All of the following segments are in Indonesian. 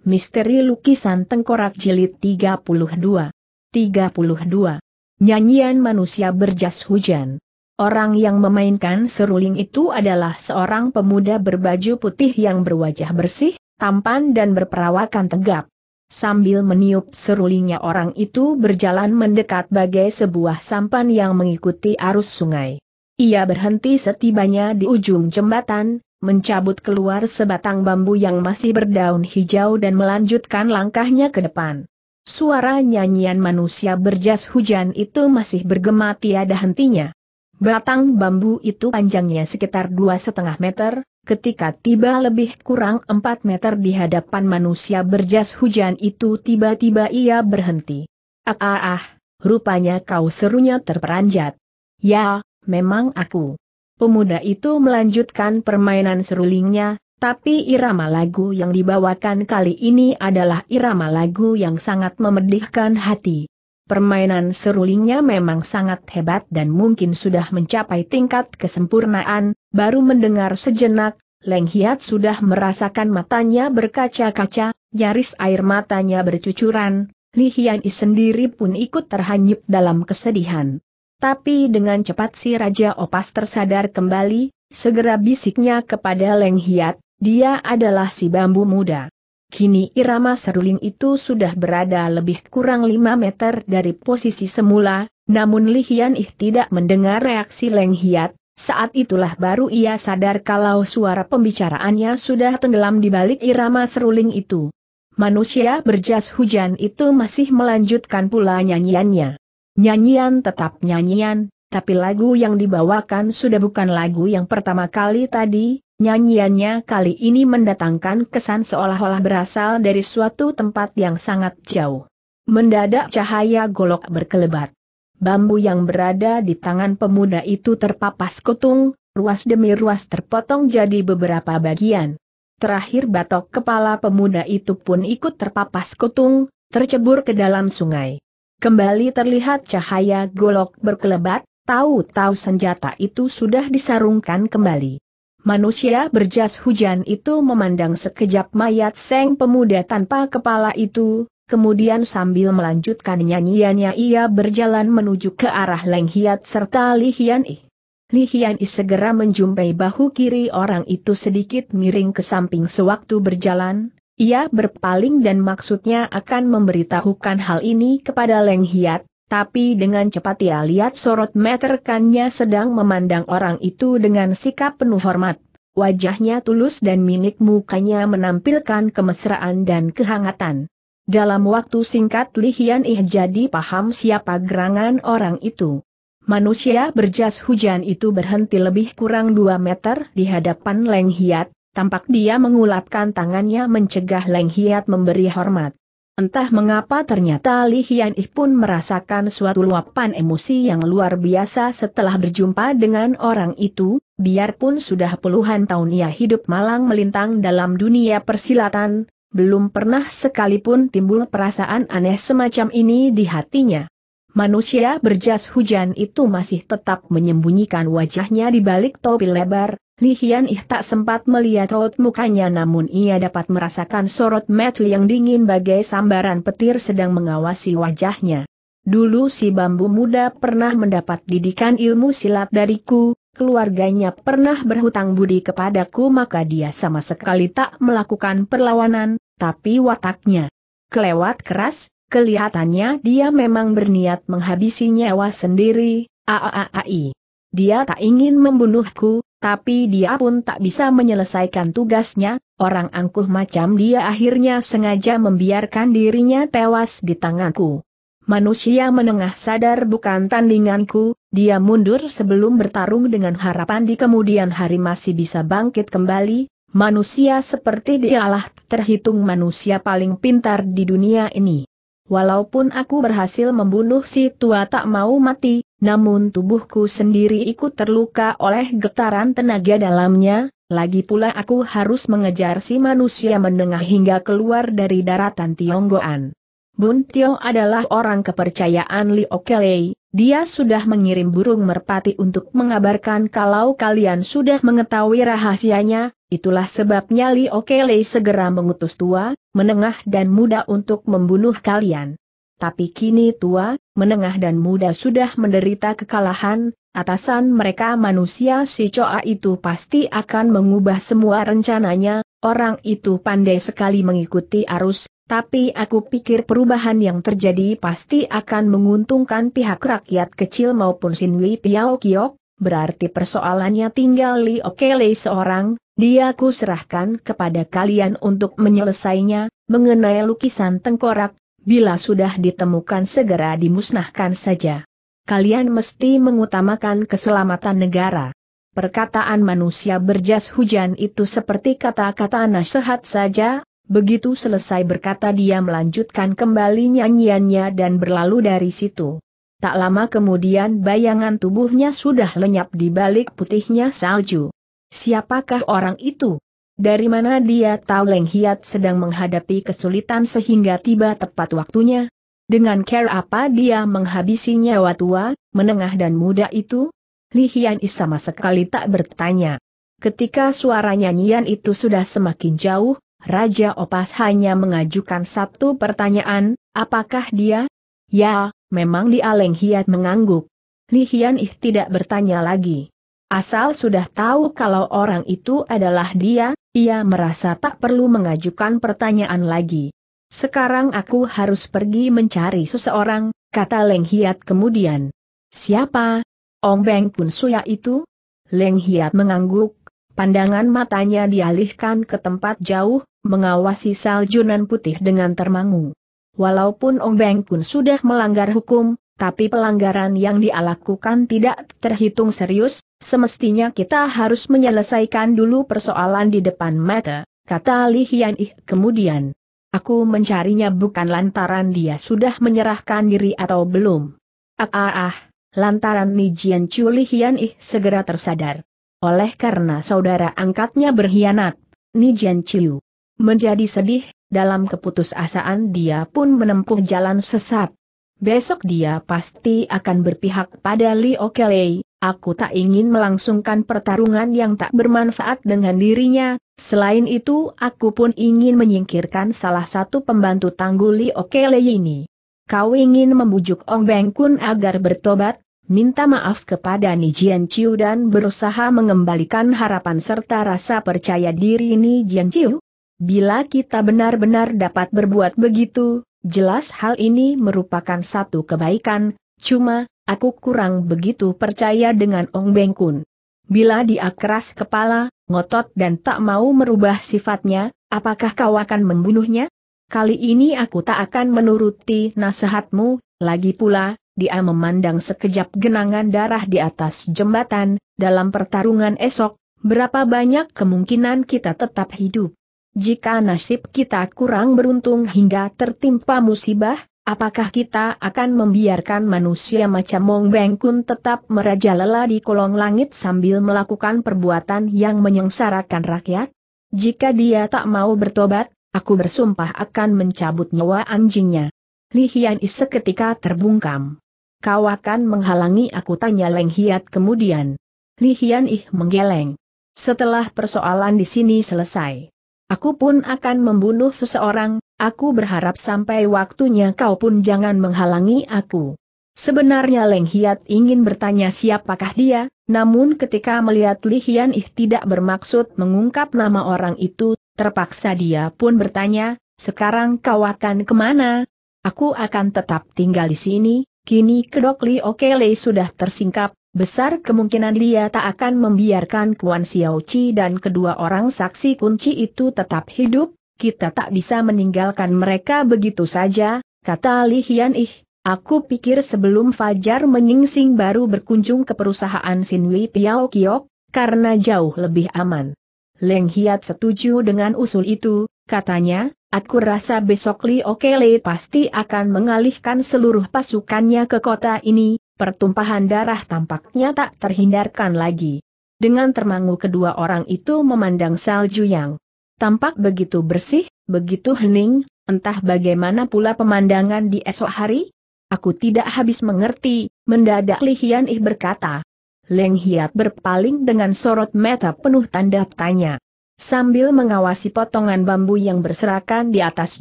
Misteri Lukisan Tengkorak Jilid 32 32. Nyanyian Manusia Berjas Hujan Orang yang memainkan seruling itu adalah seorang pemuda berbaju putih yang berwajah bersih, tampan dan berperawakan tegap. Sambil meniup serulingnya orang itu berjalan mendekat bagai sebuah sampan yang mengikuti arus sungai. Ia berhenti setibanya di ujung jembatan, mencabut keluar sebatang bambu yang masih berdaun hijau dan melanjutkan langkahnya ke depan. Suara nyanyian manusia berjas hujan itu masih bergema tiada hentinya. Batang bambu itu panjangnya sekitar dua setengah meter, ketika tiba lebih kurang 4 meter di hadapan manusia berjas hujan itu tiba-tiba ia berhenti. Ah ah ah, rupanya kau serunya terperanjat. Ya, memang aku. Pemuda itu melanjutkan permainan serulingnya, tapi irama lagu yang dibawakan kali ini adalah irama lagu yang sangat memedihkan hati. Permainan serulingnya memang sangat hebat dan mungkin sudah mencapai tingkat kesempurnaan, baru mendengar sejenak, Leng Hiat sudah merasakan matanya berkaca-kaca, nyaris air matanya bercucuran, Li Hian sendiri pun ikut terhanyut dalam kesedihan. Tapi dengan cepat si Raja Opas tersadar kembali, segera bisiknya kepada Leng Hiat, dia adalah si bambu muda. Kini irama seruling itu sudah berada lebih kurang 5 meter dari posisi semula, namun Li Hian Ih tidak mendengar reaksi Leng Hiat, saat itulah baru ia sadar kalau suara pembicaraannya sudah tenggelam di balik irama seruling itu. Manusia berjas hujan itu masih melanjutkan pula nyanyiannya. Nyanyian tetap nyanyian, tapi lagu yang dibawakan sudah bukan lagu yang pertama kali tadi, nyanyiannya kali ini mendatangkan kesan seolah-olah berasal dari suatu tempat yang sangat jauh. Mendadak cahaya golok berkelebat. Bambu yang berada di tangan pemuda itu terpapas kutung, ruas demi ruas terpotong jadi beberapa bagian. Terakhir batok kepala pemuda itu pun ikut terpapas kutung, tercebur ke dalam sungai kembali terlihat cahaya golok berkelebat, tahu-tahu senjata itu sudah disarungkan kembali. Manusia berjas hujan itu memandang sekejap mayat seng pemuda tanpa kepala itu, kemudian sambil melanjutkan nyanyiannya ia berjalan menuju ke arah Leng Hiat serta Li Hian I. Li Hian I segera menjumpai bahu kiri orang itu sedikit miring ke samping sewaktu berjalan, ia berpaling dan maksudnya akan memberitahukan hal ini kepada Leng Hiat, tapi dengan cepat ia lihat sorot meterkannya sedang memandang orang itu dengan sikap penuh hormat. Wajahnya tulus dan mimik mukanya menampilkan kemesraan dan kehangatan. Dalam waktu singkat Li Hian Ih jadi paham siapa gerangan orang itu. Manusia berjas hujan itu berhenti lebih kurang 2 meter di hadapan Leng Hiat, Tampak dia mengulapkan tangannya mencegah Leng Hiat memberi hormat. Entah mengapa ternyata Li Hian Ih pun merasakan suatu luapan emosi yang luar biasa setelah berjumpa dengan orang itu, biarpun sudah puluhan tahun ia hidup malang melintang dalam dunia persilatan, belum pernah sekalipun timbul perasaan aneh semacam ini di hatinya. Manusia berjas hujan itu masih tetap menyembunyikan wajahnya di balik topi lebar, Li Hian Ih tak sempat melihat raut mukanya namun ia dapat merasakan sorot metal yang dingin bagai sambaran petir sedang mengawasi wajahnya. Dulu si bambu muda pernah mendapat didikan ilmu silat dariku, keluarganya pernah berhutang budi kepadaku maka dia sama sekali tak melakukan perlawanan, tapi wataknya kelewat keras, kelihatannya dia memang berniat menghabisi nyawa sendiri, aaai. Dia tak ingin membunuhku, tapi dia pun tak bisa menyelesaikan tugasnya, orang angkuh macam dia akhirnya sengaja membiarkan dirinya tewas di tanganku. Manusia menengah sadar bukan tandinganku, dia mundur sebelum bertarung dengan harapan di kemudian hari masih bisa bangkit kembali, manusia seperti dialah terhitung manusia paling pintar di dunia ini. Walaupun aku berhasil membunuh si tua tak mau mati, namun tubuhku sendiri ikut terluka oleh getaran tenaga dalamnya, lagi pula aku harus mengejar si manusia menengah hingga keluar dari daratan Tionggoan. Bun Tio adalah orang kepercayaan Li Okelei, dia sudah mengirim burung merpati untuk mengabarkan kalau kalian sudah mengetahui rahasianya, itulah sebabnya Li Okelei segera mengutus tua, menengah dan muda untuk membunuh kalian tapi kini tua, menengah dan muda sudah menderita kekalahan, atasan mereka manusia si Coa itu pasti akan mengubah semua rencananya, orang itu pandai sekali mengikuti arus, tapi aku pikir perubahan yang terjadi pasti akan menguntungkan pihak rakyat kecil maupun Sinwi Piao Kiok, berarti persoalannya tinggal Li Okele seorang, dia kuserahkan kepada kalian untuk menyelesainya, mengenai lukisan tengkorak, Bila sudah ditemukan segera dimusnahkan saja. Kalian mesti mengutamakan keselamatan negara. Perkataan manusia berjas hujan itu seperti kata-kata nasihat saja, begitu selesai berkata dia melanjutkan kembali nyanyiannya dan berlalu dari situ. Tak lama kemudian bayangan tubuhnya sudah lenyap di balik putihnya salju. Siapakah orang itu? Dari mana dia tahu Leng Hiat sedang menghadapi kesulitan sehingga tiba tepat waktunya? Dengan care apa dia menghabisi nyawa tua, menengah dan muda itu? Li Hian Is sama sekali tak bertanya. Ketika suara nyanyian itu sudah semakin jauh, Raja Opas hanya mengajukan satu pertanyaan, apakah dia? Ya, memang dia Leng Hiat mengangguk. Li Hian Is tidak bertanya lagi. Asal sudah tahu kalau orang itu adalah dia, ia merasa tak perlu mengajukan pertanyaan lagi. Sekarang aku harus pergi mencari seseorang, kata Leng Hiat kemudian. Siapa? Ong Beng pun Suya itu? Leng Hiat mengangguk, pandangan matanya dialihkan ke tempat jauh, mengawasi saljunan putih dengan termangu. Walaupun Ong Beng pun sudah melanggar hukum, tapi pelanggaran yang dia lakukan tidak terhitung serius, Semestinya kita harus menyelesaikan dulu persoalan di depan mata, kata Li Hian Ih kemudian. Aku mencarinya bukan lantaran dia sudah menyerahkan diri atau belum. Ah ah ah, lantaran Nijian Chu Li Hian Ih segera tersadar. Oleh karena saudara angkatnya berkhianat, Nijian Chu menjadi sedih, dalam keputusasaan dia pun menempuh jalan sesat. Besok dia pasti akan berpihak pada Li Okelei, Aku tak ingin melangsungkan pertarungan yang tak bermanfaat dengan dirinya, selain itu aku pun ingin menyingkirkan salah satu pembantu tangguli Okele ini. Kau ingin membujuk Ong Beng Kun agar bertobat, minta maaf kepada Nijian Chiu dan berusaha mengembalikan harapan serta rasa percaya diri Nijian Chiu? Bila kita benar-benar dapat berbuat begitu, jelas hal ini merupakan satu kebaikan, Cuma, aku kurang begitu percaya dengan Ong Beng Kun. Bila dia keras kepala, ngotot dan tak mau merubah sifatnya, apakah kau akan membunuhnya? Kali ini aku tak akan menuruti nasihatmu, lagi pula, dia memandang sekejap genangan darah di atas jembatan, dalam pertarungan esok, berapa banyak kemungkinan kita tetap hidup. Jika nasib kita kurang beruntung hingga tertimpa musibah, Apakah kita akan membiarkan manusia macam Mong Beng Kun tetap merajalela di kolong langit sambil melakukan perbuatan yang menyengsarakan rakyat? Jika dia tak mau bertobat, aku bersumpah akan mencabut nyawa anjingnya. Li Hian Is seketika terbungkam. Kau akan menghalangi aku tanya Leng Hiat kemudian. Li Hian Ih menggeleng. Setelah persoalan di sini selesai. Aku pun akan membunuh seseorang, Aku berharap sampai waktunya kau pun jangan menghalangi aku. Sebenarnya Leng Hiat ingin bertanya siapakah dia, namun ketika melihat Li Hian Ih tidak bermaksud mengungkap nama orang itu, terpaksa dia pun bertanya, sekarang kau akan kemana? Aku akan tetap tinggal di sini, kini kedok Li Okele sudah tersingkap, besar kemungkinan dia tak akan membiarkan Kuan Xiaoqi dan kedua orang saksi kunci itu tetap hidup, kita tak bisa meninggalkan mereka begitu saja, kata Li Hian Ih. Aku pikir sebelum Fajar menyingsing baru berkunjung ke perusahaan Sinwi Piao Kiok, karena jauh lebih aman. Leng Hiat setuju dengan usul itu, katanya, aku rasa besok Li Okele pasti akan mengalihkan seluruh pasukannya ke kota ini, pertumpahan darah tampaknya tak terhindarkan lagi. Dengan termangu kedua orang itu memandang salju yang Tampak begitu bersih, begitu hening, entah bagaimana pula pemandangan di esok hari? Aku tidak habis mengerti, mendadak Li Hian Ih berkata. Leng Hiat berpaling dengan sorot mata penuh tanda tanya. Sambil mengawasi potongan bambu yang berserakan di atas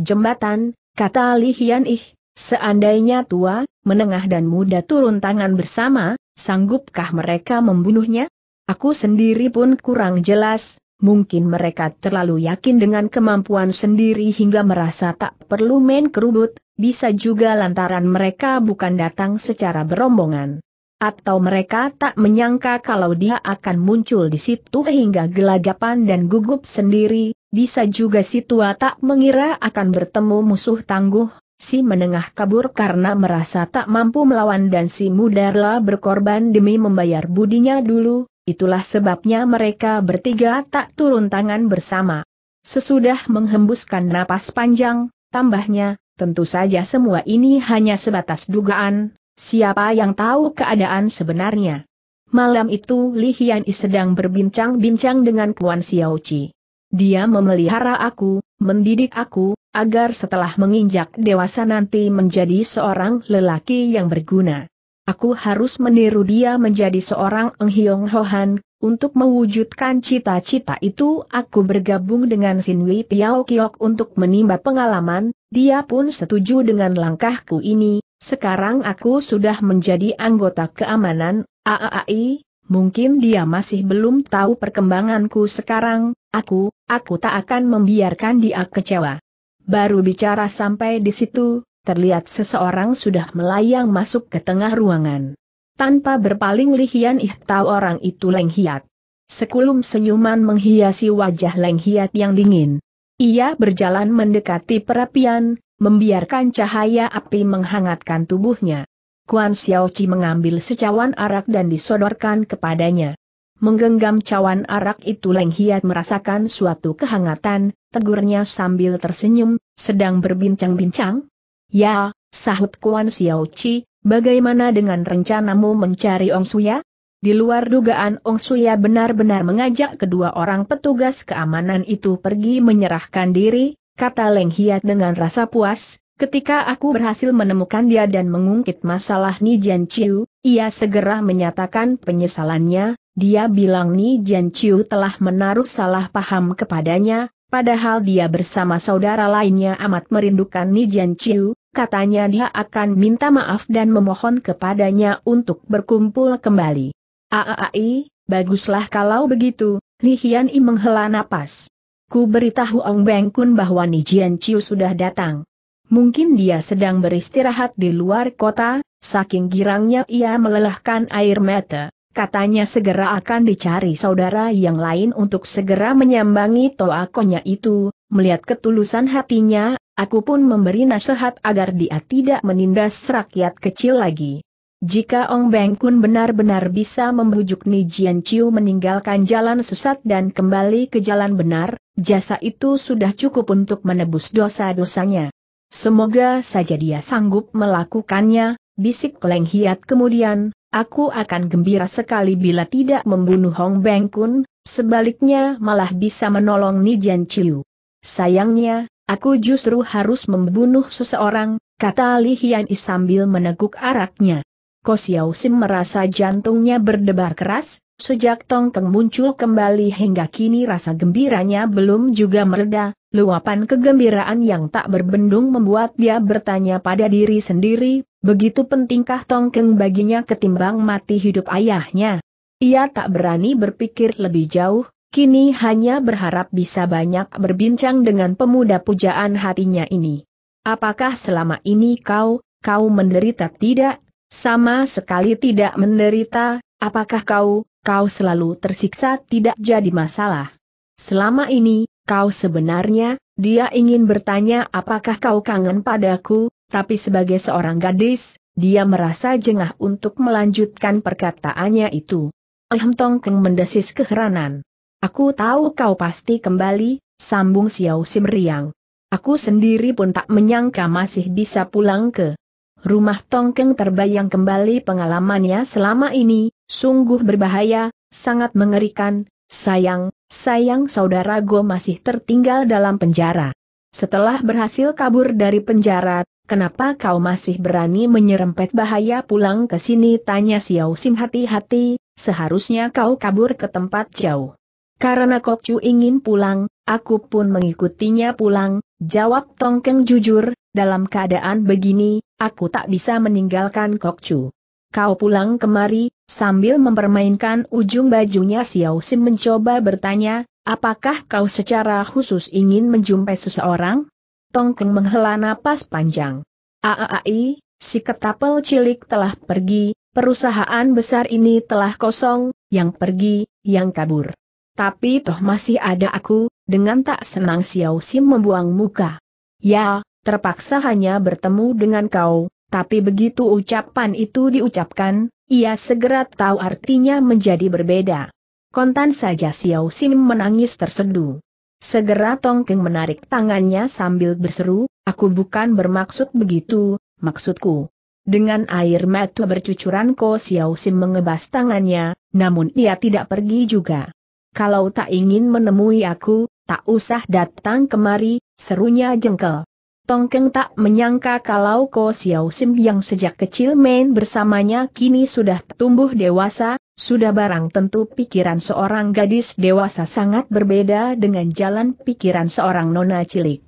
jembatan, kata Li Hian Ih, seandainya tua, menengah dan muda turun tangan bersama, sanggupkah mereka membunuhnya? Aku sendiri pun kurang jelas, Mungkin mereka terlalu yakin dengan kemampuan sendiri hingga merasa tak perlu main kerubut, bisa juga lantaran mereka bukan datang secara berombongan. Atau mereka tak menyangka kalau dia akan muncul di situ hingga gelagapan dan gugup sendiri, bisa juga si tua tak mengira akan bertemu musuh tangguh, si menengah kabur karena merasa tak mampu melawan dan si rela berkorban demi membayar budinya dulu, Itulah sebabnya mereka bertiga tak turun tangan bersama. Sesudah menghembuskan napas panjang, tambahnya, tentu saja semua ini hanya sebatas dugaan, siapa yang tahu keadaan sebenarnya. Malam itu Li Hian I sedang berbincang-bincang dengan Kuan Xiaoqi. Dia memelihara aku, mendidik aku, agar setelah menginjak dewasa nanti menjadi seorang lelaki yang berguna. Aku harus meniru dia menjadi seorang Enghiong Hohan, untuk mewujudkan cita-cita itu aku bergabung dengan Sinwi Piao Kiok untuk menimba pengalaman, dia pun setuju dengan langkahku ini, sekarang aku sudah menjadi anggota keamanan, AAI, mungkin dia masih belum tahu perkembanganku sekarang, aku, aku tak akan membiarkan dia kecewa. Baru bicara sampai di situ, terlihat seseorang sudah melayang masuk ke tengah ruangan. Tanpa berpaling Lihian Ih tahu orang itu Leng Hiat. Sekulum senyuman menghiasi wajah Leng Hiat yang dingin. Ia berjalan mendekati perapian, membiarkan cahaya api menghangatkan tubuhnya. Kuan Xiaoqi mengambil secawan arak dan disodorkan kepadanya. Menggenggam cawan arak itu Leng Hiat merasakan suatu kehangatan, tegurnya sambil tersenyum, sedang berbincang-bincang, Ya, sahut Kuan Xiao Chi, bagaimana dengan rencanamu mencari Ong Suya? Di luar dugaan Ong Suya benar-benar mengajak kedua orang petugas keamanan itu pergi menyerahkan diri, kata Leng Hiat dengan rasa puas, ketika aku berhasil menemukan dia dan mengungkit masalah Ni Jian Chiu, ia segera menyatakan penyesalannya, dia bilang Ni Jian Chiu telah menaruh salah paham kepadanya, Padahal dia bersama saudara lainnya amat merindukan Nijian Chiu, katanya dia akan minta maaf dan memohon kepadanya untuk berkumpul kembali. Aai, baguslah kalau begitu, Li Hian I menghela napas. Ku beritahu Ong Beng Kun bahwa Nijian Chiu sudah datang. Mungkin dia sedang beristirahat di luar kota, saking girangnya ia melelahkan air mata. Katanya segera akan dicari saudara yang lain untuk segera menyambangi toakonya itu, melihat ketulusan hatinya, aku pun memberi nasihat agar dia tidak menindas rakyat kecil lagi. Jika Ong Beng Kun benar-benar bisa membujuk Jian Chiu meninggalkan jalan sesat dan kembali ke jalan benar, jasa itu sudah cukup untuk menebus dosa-dosanya. Semoga saja dia sanggup melakukannya, bisik Leng Hiat kemudian, aku akan gembira sekali bila tidak membunuh Hong Beng Kun, sebaliknya malah bisa menolong Nijian Chiu. Sayangnya, aku justru harus membunuh seseorang, kata Li Hian sambil meneguk araknya. Ko Xiao Sim merasa jantungnya berdebar keras, sejak tongkeng muncul kembali hingga kini rasa gembiranya belum juga mereda, luapan kegembiraan yang tak berbendung membuat dia bertanya pada diri sendiri, Begitu pentingkah Tongkeng baginya ketimbang mati hidup ayahnya. Ia tak berani berpikir lebih jauh, kini hanya berharap bisa banyak berbincang dengan pemuda pujaan hatinya ini. Apakah selama ini kau, kau menderita tidak? Sama sekali tidak menderita, apakah kau, kau selalu tersiksa tidak jadi masalah? Selama ini, kau sebenarnya, dia ingin bertanya apakah kau kangen padaku, tapi sebagai seorang gadis, dia merasa jengah untuk melanjutkan perkataannya itu. Ehm Tongkeng mendesis keheranan. Aku tahu kau pasti kembali, sambung Xiao Sim Riang. Aku sendiri pun tak menyangka masih bisa pulang ke rumah Tongkeng terbayang kembali pengalamannya selama ini, sungguh berbahaya, sangat mengerikan, sayang, sayang saudara Go masih tertinggal dalam penjara. Setelah berhasil kabur dari penjara, Kenapa kau masih berani menyerempet bahaya pulang ke sini? Tanya Xiao Sim hati-hati, seharusnya kau kabur ke tempat jauh. Karena Kok Chu ingin pulang, aku pun mengikutinya pulang, jawab Tongkeng jujur, dalam keadaan begini, aku tak bisa meninggalkan Kok Chu. Kau pulang kemari, sambil mempermainkan ujung bajunya Xiao Sim mencoba bertanya, apakah kau secara khusus ingin menjumpai seseorang? Tongkeng menghela napas panjang. Aai, si ketapel cilik telah pergi, perusahaan besar ini telah kosong, yang pergi, yang kabur. Tapi toh masih ada aku, dengan tak senang Xiao Sim membuang muka. Ya, terpaksa hanya bertemu dengan kau, tapi begitu ucapan itu diucapkan, ia segera tahu artinya menjadi berbeda. Kontan saja Xiao Sim menangis terseduh. Segera Tongkeng menarik tangannya sambil berseru, aku bukan bermaksud begitu, maksudku. Dengan air mata bercucuran Ko Xiao Sim mengebas tangannya, namun ia tidak pergi juga. Kalau tak ingin menemui aku, tak usah datang kemari, serunya jengkel. Tongkeng tak menyangka kalau Ko Xiao Sim yang sejak kecil main bersamanya kini sudah tumbuh dewasa, sudah barang tentu pikiran seorang gadis dewasa sangat berbeda dengan jalan pikiran seorang nona cilik.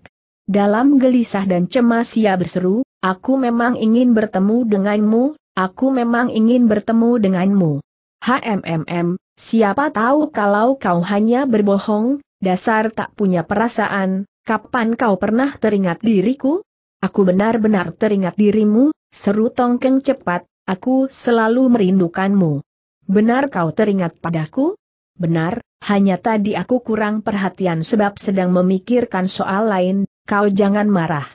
Dalam gelisah dan cemas ia berseru, aku memang ingin bertemu denganmu, aku memang ingin bertemu denganmu. HMMM, siapa tahu kalau kau hanya berbohong, dasar tak punya perasaan, kapan kau pernah teringat diriku? Aku benar-benar teringat dirimu, seru Tongkeng cepat, aku selalu merindukanmu. Benar kau teringat padaku? Benar, hanya tadi aku kurang perhatian sebab sedang memikirkan soal lain, kau jangan marah.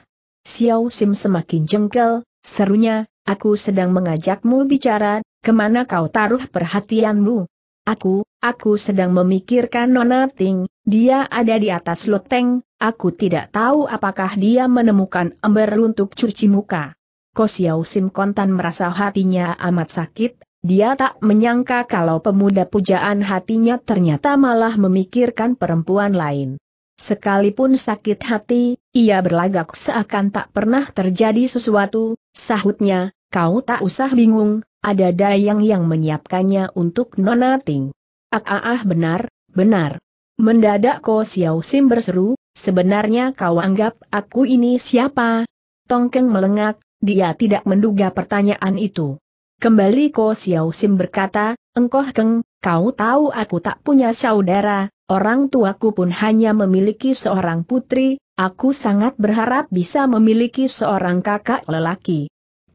Xiao Sim semakin jengkel, serunya, aku sedang mengajakmu bicara, kemana kau taruh perhatianmu? Aku, aku sedang memikirkan Nona Ting, dia ada di atas loteng, aku tidak tahu apakah dia menemukan ember untuk cuci muka. Ko Xiao Sim kontan merasa hatinya amat sakit, dia tak menyangka kalau pemuda pujaan hatinya ternyata malah memikirkan perempuan lain. Sekalipun sakit hati, ia berlagak seakan tak pernah terjadi sesuatu, sahutnya, kau tak usah bingung, ada dayang yang menyiapkannya untuk Nona Ting. Ah, ah, ah benar, benar. Mendadak Ko Xiao Sim berseru, sebenarnya kau anggap aku ini siapa? Tongkeng melengak, dia tidak menduga pertanyaan itu. Kembali Ko Xiao Sim berkata, Engkoh Keng, kau tahu aku tak punya saudara, orang tuaku pun hanya memiliki seorang putri, aku sangat berharap bisa memiliki seorang kakak lelaki.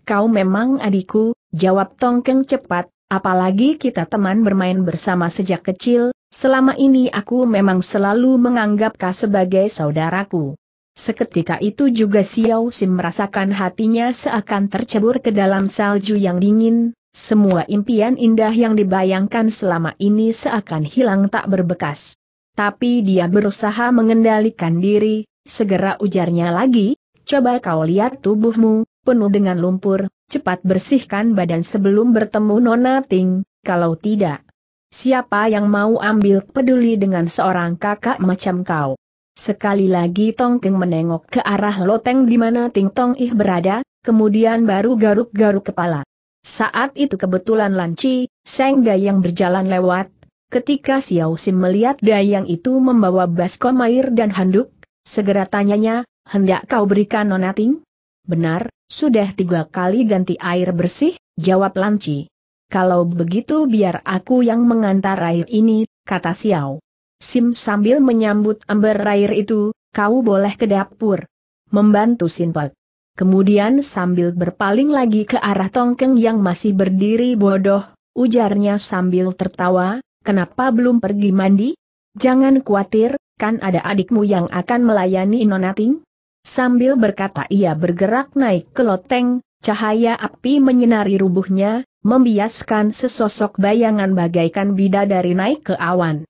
Kau memang adikku, jawab Tongkeng cepat, apalagi kita teman bermain bersama sejak kecil, selama ini aku memang selalu menganggap kau sebagai saudaraku. Seketika itu juga Xiao Sim merasakan hatinya seakan tercebur ke dalam salju yang dingin, semua impian indah yang dibayangkan selama ini seakan hilang tak berbekas. Tapi dia berusaha mengendalikan diri, segera ujarnya lagi, coba kau lihat tubuhmu, penuh dengan lumpur, cepat bersihkan badan sebelum bertemu Nona Ting, kalau tidak. Siapa yang mau ambil peduli dengan seorang kakak macam kau? Sekali lagi Tong Keng menengok ke arah loteng di mana Ting Tong Ih berada, kemudian baru garuk-garuk kepala. Saat itu kebetulan Lanci, Seng Dayang berjalan lewat, ketika Xiao Sim melihat Dayang itu membawa baskom air dan handuk, segera tanyanya, hendak kau berikan Nona Ting? Benar, sudah tiga kali ganti air bersih, jawab Lanci. Kalau begitu biar aku yang mengantar air ini, kata Xiao. Sim sambil menyambut ember air itu, kau boleh ke dapur. Membantu Sinpek. Kemudian sambil berpaling lagi ke arah Tongkeng yang masih berdiri bodoh, ujarnya sambil tertawa, kenapa belum pergi mandi? Jangan khawatir, kan ada adikmu yang akan melayani Nonating? Sambil berkata ia bergerak naik ke loteng, cahaya api menyinari rubuhnya, membiaskan sesosok bayangan bagaikan bidadari naik ke awan.